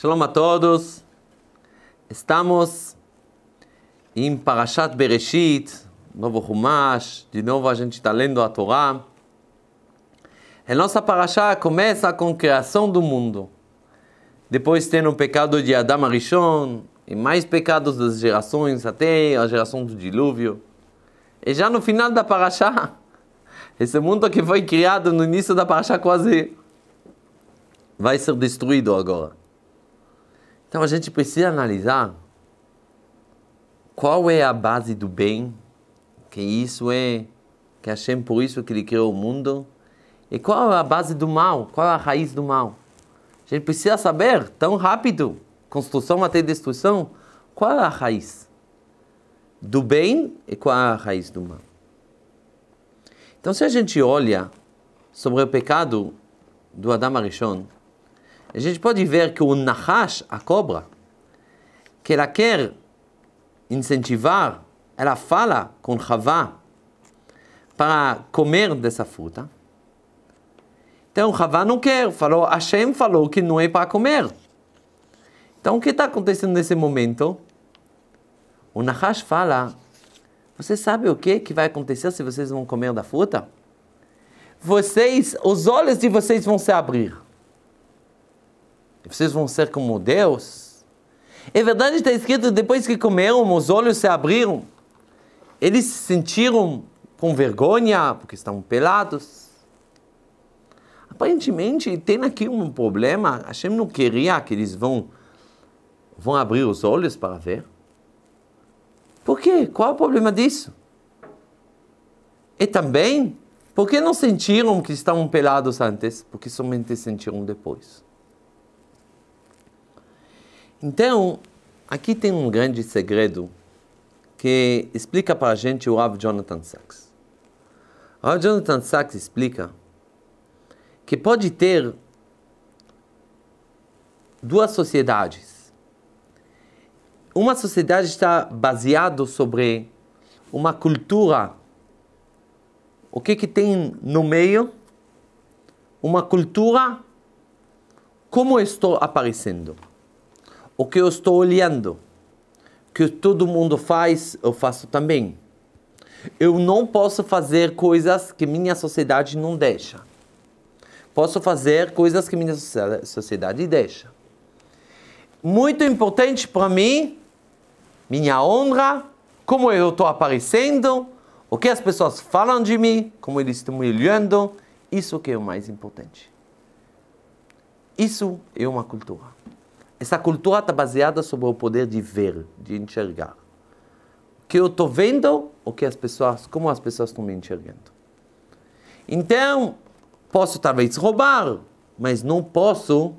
Shalom a todos. Estamos em Parashat Bereshit, novo Humash. De novo a gente está lendo a Torá. A nossa Parashá começa com a criação do mundo. Depois tem o pecado de Adam Arishon e mais pecados das gerações até a geração do dilúvio. E já no final da Parashá, esse mundo que foi criado no início da Parashá quase vai ser destruído agora. Então a gente precisa analisar qual é a base do bem, que isso é, que achei por isso que ele criou o mundo, e qual é a base do mal, qual é a raiz do mal. A gente precisa saber, tão rápido, construção até destruição, qual é a raiz do bem e qual é a raiz do mal. Então se a gente olha sobre o pecado do Adão Arishon, a gente pode ver que o Nahash, a cobra, que ela quer incentivar, ela fala com Havá para comer dessa fruta. Então Havá não quer, falou, Hashem falou que não é para comer. Então o que está acontecendo nesse momento? O Nahash fala, você sabe o que, que vai acontecer se vocês vão comer da fruta? Vocês, os olhos de vocês vão se abrir vocês vão ser como Deus. É verdade, está escrito: depois que comeram, os olhos se abriram. Eles se sentiram com vergonha porque estão pelados. Aparentemente, tem aqui um problema. Hashem não queria que eles vão, vão abrir os olhos para ver. Por quê? Qual é o problema disso? E também, por que não sentiram que estavam pelados antes? Porque somente sentiram depois. Então, aqui tem um grande segredo que explica para a gente o Rav Jonathan Sachs. O Rav Jonathan Sachs explica que pode ter duas sociedades. Uma sociedade está baseada sobre uma cultura. O que, que tem no meio? Uma cultura como estou aparecendo o que eu estou olhando, que todo mundo faz, eu faço também. Eu não posso fazer coisas que minha sociedade não deixa. Posso fazer coisas que minha sociedade deixa. Muito importante para mim, minha honra, como eu estou aparecendo, o que as pessoas falam de mim, como eles estão me olhando, isso que é o mais importante. Isso é uma cultura. Essa cultura está baseada sobre o poder de ver, de enxergar. O que eu estou vendo, o que as pessoas, como as pessoas estão me enxergando. Então, posso talvez roubar, mas não posso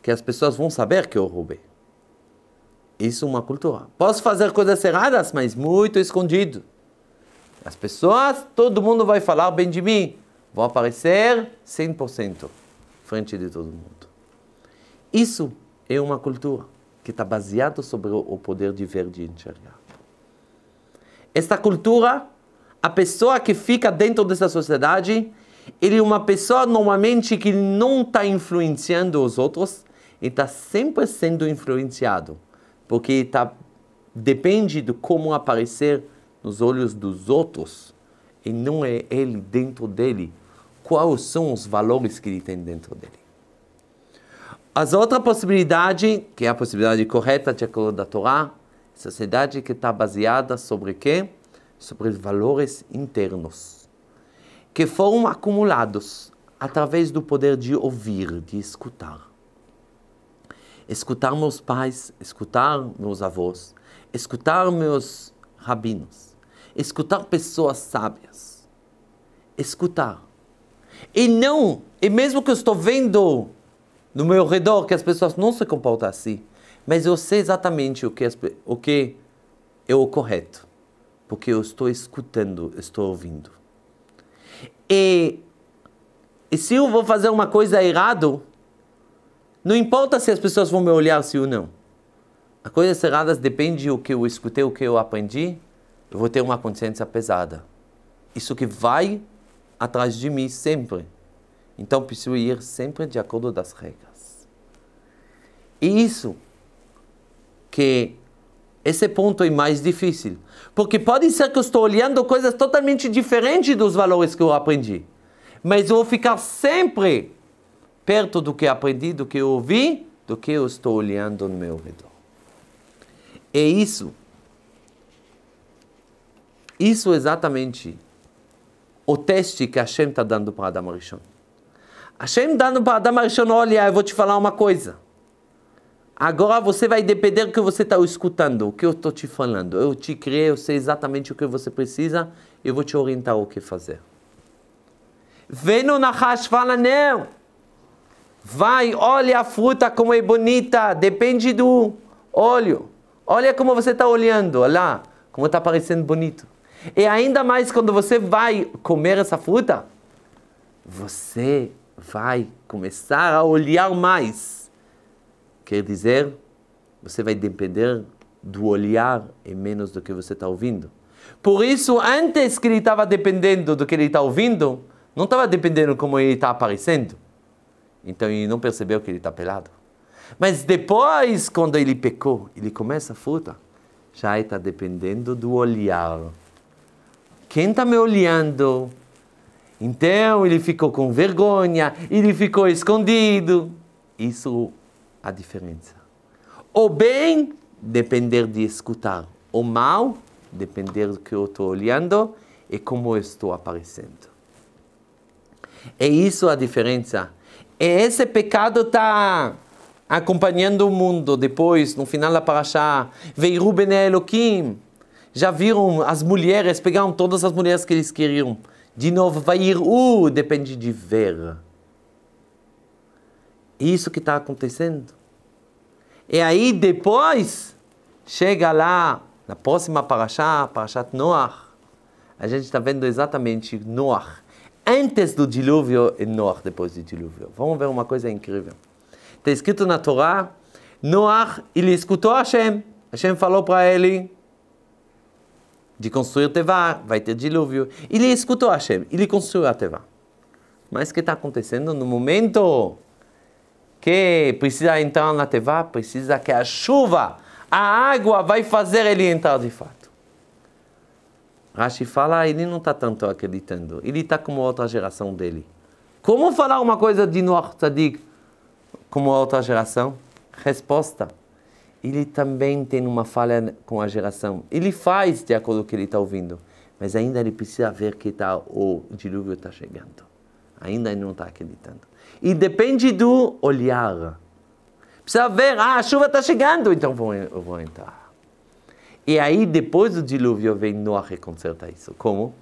que as pessoas vão saber que eu roubei. Isso é uma cultura. Posso fazer coisas erradas, mas muito escondido. As pessoas, todo mundo vai falar bem de mim. Vou aparecer 100% frente de todo mundo. Isso é uma cultura que está baseada sobre o poder de ver, de enxergar. Esta cultura, a pessoa que fica dentro dessa sociedade, ele é uma pessoa normalmente que não está influenciando os outros, e está sempre sendo influenciado, porque está depende de como aparecer nos olhos dos outros, e não é ele dentro dele. Quais são os valores que ele tem dentro dele? As outra possibilidade, que é a possibilidade correta de acordo da Torá, sociedade que está baseada sobre quê? Sobre valores internos, que foram acumulados através do poder de ouvir, de escutar. Escutar meus pais, escutar meus avós, escutar meus rabinos, escutar pessoas sábias, escutar. E não, e mesmo que eu estou vendo no meu redor que as pessoas não se comportam assim. Mas eu sei exatamente o que, as, o que é o correto, porque eu estou escutando, estou ouvindo. E, e se eu vou fazer uma coisa errada, não importa se as pessoas vão me olhar se ou não. As coisas erradas depende do que eu escutei, o que eu aprendi, eu vou ter uma consciência pesada. Isso que vai atrás de mim sempre. Então preciso ir sempre de acordo das regras. E isso que esse ponto é mais difícil, porque pode ser que eu estou olhando coisas totalmente diferentes dos valores que eu aprendi, mas eu vou ficar sempre perto do que aprendi, do que eu ouvi, do que eu estou olhando no meu redor. É isso. Isso é exatamente o teste que a Hashem está dando para Adam Rishon. Hashem dá no Adam Arishon, olha, eu vou te falar uma coisa. Agora você vai depender do que você está escutando, o que eu estou te falando. Eu te criei, eu sei exatamente o que você precisa, eu vou te orientar o que fazer. Vem no Nahash, fala, não. Vai, olha a fruta como é bonita, depende do óleo. Olha como você está olhando, olha lá, como está parecendo bonito. E ainda mais quando você vai comer essa fruta, você vai começar a olhar mais. Quer dizer, você vai depender do olhar e menos do que você está ouvindo. Por isso, antes que ele estava dependendo do que ele está ouvindo, não estava dependendo como ele está aparecendo. Então ele não percebeu que ele está pelado. Mas depois, quando ele pecou, ele começa a fruta. Já está dependendo do olhar. Quem está me olhando? Então ele ficou com vergonha, ele ficou escondido. Isso é a diferença. O bem, depender de escutar. O mal, depender do que eu estou olhando e como eu estou aparecendo. É isso a diferença. E esse pecado está acompanhando o mundo depois, no final da Parashá. Veio Ruben Elohim. Já viram as mulheres, pegaram todas as mulheres que eles queriam. De novo, vai ir u, depende de ver. Isso que está acontecendo. E aí depois, chega lá, na próxima parasha, parasha Noach, a gente está vendo exatamente Noach Antes do dilúvio e Noach depois do dilúvio. Vamos ver uma coisa incrível. Está escrito na Torá, Noach ele escutou Hashem. Hashem falou para ele, de construir teva, vai ter dilúvio. Ele escutou Hashem, ele construiu a teva. Mas o que está acontecendo no momento que precisa entrar na teva, precisa que a chuva, a água vai fazer ele entrar de fato. Rashi fala, ele não está tanto acreditando, ele está como outra geração dele. Como falar uma coisa de Noach Tzadik como outra geração? Resposta ele também tem uma falha com a geração. Ele faz de acordo com o que ele está ouvindo, mas ainda ele precisa ver que tá, o dilúvio está chegando. Ainda ele não está acreditando. E depende do olhar. Precisa ver, ah, a chuva está chegando, então vou, eu vou entrar. E aí, depois do dilúvio, vem Noah e isso. Como?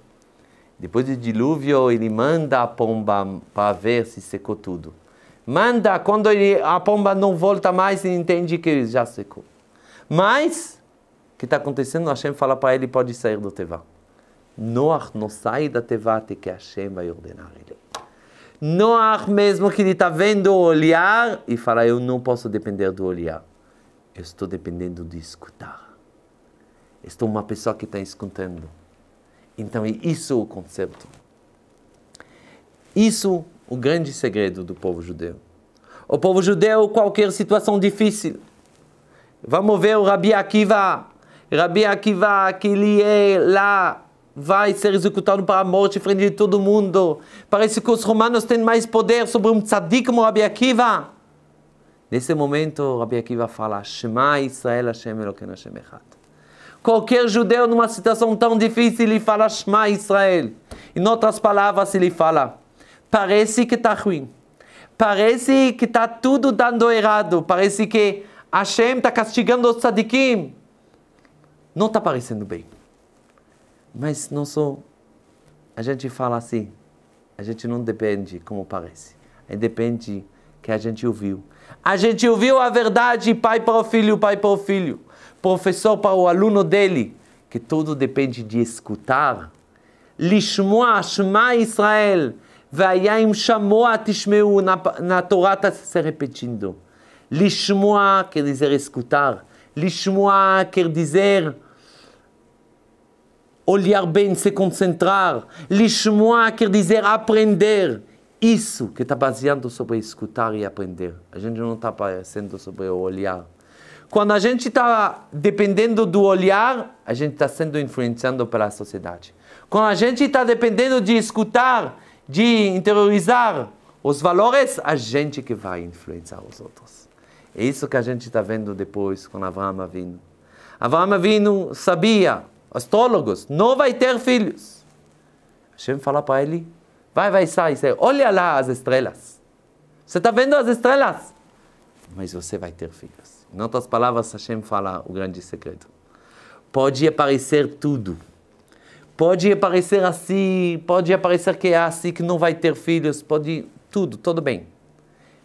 Depois do dilúvio, ele manda a pomba para ver se secou tudo. Manda, quando ele, a pomba não volta mais, e entende que ele já secou. Mas, o que está acontecendo? Hashem fala para ele, pode sair do Tevá. Noah não sai da Tevá até que Hashem vai ordenar ele. Noah mesmo que ele está vendo o olhar, e fala, eu não posso depender do olhar. Eu estou dependendo de escutar. Estou uma pessoa que está escutando. Então, é isso o conceito. Isso o grande segredo do povo judeu. O povo judeu, qualquer situação difícil. Vamos ver o Rabi Akiva. Rabi Akiva, que ele é lá, vai ser executado para a morte em frente de todo mundo. Parece que os romanos têm mais poder sobre um tzadik como Rabi Akiva. Nesse momento, Rabi Akiva fala, Shema Israel Hashem Elokeinu Hashem Echad. Qualquer judeu numa situação tão difícil, ele fala Shema Israel. Em outras palavras, ele fala, parece que está ruim. Parece que está tudo dando errado. Parece que Hashem está castigando os tzadikim. Não está parecendo bem. Mas não sou. A gente fala assim. A gente não depende como parece. depende que a gente ouviu. A gente ouviu a verdade, pai para o filho, pai para o filho. Professor para o aluno dele. Que tudo depende de escutar. Lishmoa Shema Israel Vayayim Shamoa Tishmeu, na, na Torá está se repetindo. Lishmoa quer dizer escutar. Lishmoa quer dizer olhar bem, se concentrar. Lishmoa quer dizer aprender. Isso que está baseando sobre escutar e aprender. A gente não está sendo sobre o olhar. Quando a gente está dependendo do olhar, a gente está sendo influenciado pela sociedade. Quando a gente está dependendo de escutar, de interiorizar os valores, a gente que vai influenciar os outros. É isso que a gente está vendo depois com Avraham Avinu. Avraham Avinu sabia, astrólogos, não vai ter filhos. Hashem fala para ele, vai, vai, sai, sai, olha lá as estrelas. Você está vendo as estrelas? Mas você vai ter filhos. Em outras palavras, Hashem fala o grande segredo. Pode aparecer tudo Pode aparecer assim, pode aparecer que é assim, que não vai ter filhos, pode tudo, tudo bem.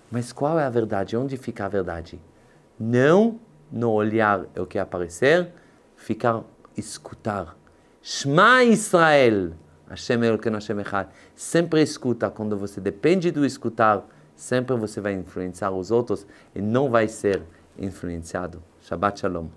Mas qual é a verdade? Onde fica a verdade? Não no olhar o que aparecer, ficar, escutar. Shema Israel, Hashem Elokeinu Hashem Echad. Sempre escuta, quando você depende do escutar, sempre você vai influenciar os outros e não vai ser influenciado. Shabbat Shalom.